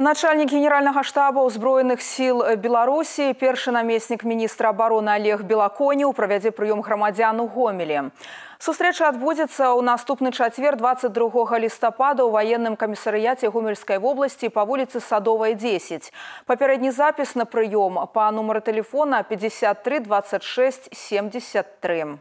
Начальник Генерального штаба ўзброеных сил Беларуси первый наместник министра обороны Олег Белакони правядзе прием грамадзян у гомелі. Сустрэча адбудзецца ў наступны чацвер 22 листопада ў военном комиссариате Гомельской области по улице садовая 10. Попередний запіс на прием по номеру телефона 53 26 73.